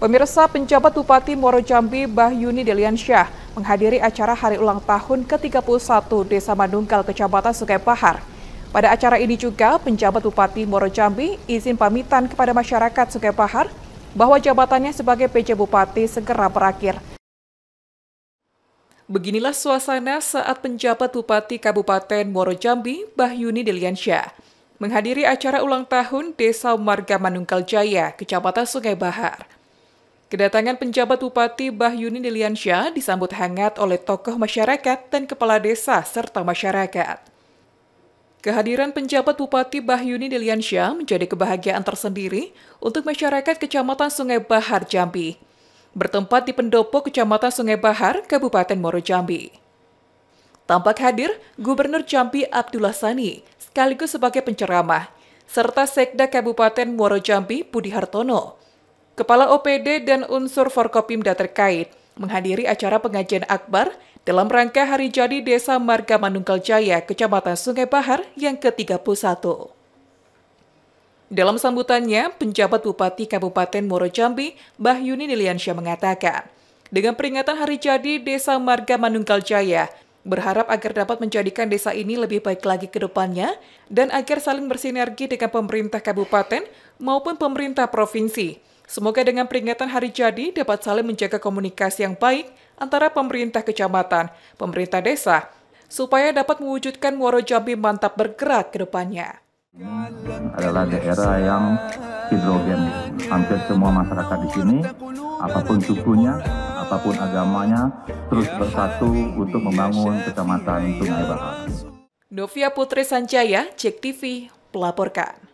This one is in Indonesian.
Pemirsa penjabat Bupati Muaro Jambi Bahyuni Deliansyah menghadiri acara hari ulang tahun ke-31 Desa Manunggal Kecamatan Sungai Pahar. Pada acara ini juga penjabat Bupati Muaro Jambi izin pamitan kepada masyarakat Sungai Pahar bahwa jabatannya sebagai PJ Bupati segera berakhir. Beginilah suasana saat penjabat Bupati Kabupaten Muaro Jambi Bahyuni Deliansyah menghadiri acara ulang tahun Desa Marga Manunggal Jaya, Kecamatan Sungai Bahar. Kedatangan penjabat Bupati Bahyuni Deliansyah disambut hangat oleh tokoh masyarakat dan kepala desa serta masyarakat. Kehadiran penjabat Bupati Bahyuni Deliansyah menjadi kebahagiaan tersendiri untuk masyarakat Kecamatan Sungai Bahar, Jambi. Bertempat di pendopo Kecamatan Sungai Bahar, Kabupaten Moro Jambi. Tampak hadir Gubernur Jambi Abdullah Sani sekaligus sebagai penceramah, serta Sekda Kabupaten Muaro Jambi Budi Hartono Kepala OPD dan unsur Forkopimda terkait menghadiri acara pengajian akbar dalam rangka Hari Jadi Desa Marga Manunggal Jaya, Kecamatan Sungai Bahar yang ke-31. Dalam sambutannya, penjabat Bupati Kabupaten Moro Jambi, Mbah Yuni Niliansyah mengatakan, dengan peringatan Hari Jadi Desa Marga Manunggal Jaya, berharap agar dapat menjadikan desa ini lebih baik lagi ke depannya dan agar saling bersinergi dengan pemerintah kabupaten maupun pemerintah provinsi Semoga dengan peringatan hari jadi dapat saling menjaga komunikasi yang baik antara pemerintah kecamatan, pemerintah desa, supaya dapat mewujudkan Muaro Jambi mantap bergerak ke depannya. Adalah daerah yang hidrogen. Hampir semua masyarakat di sini, apapun sukunya, apapun agamanya, terus bersatu untuk membangun kecamatan Sungai Bahar. Novia Putri Sanjaya, Cek TV, melaporkan.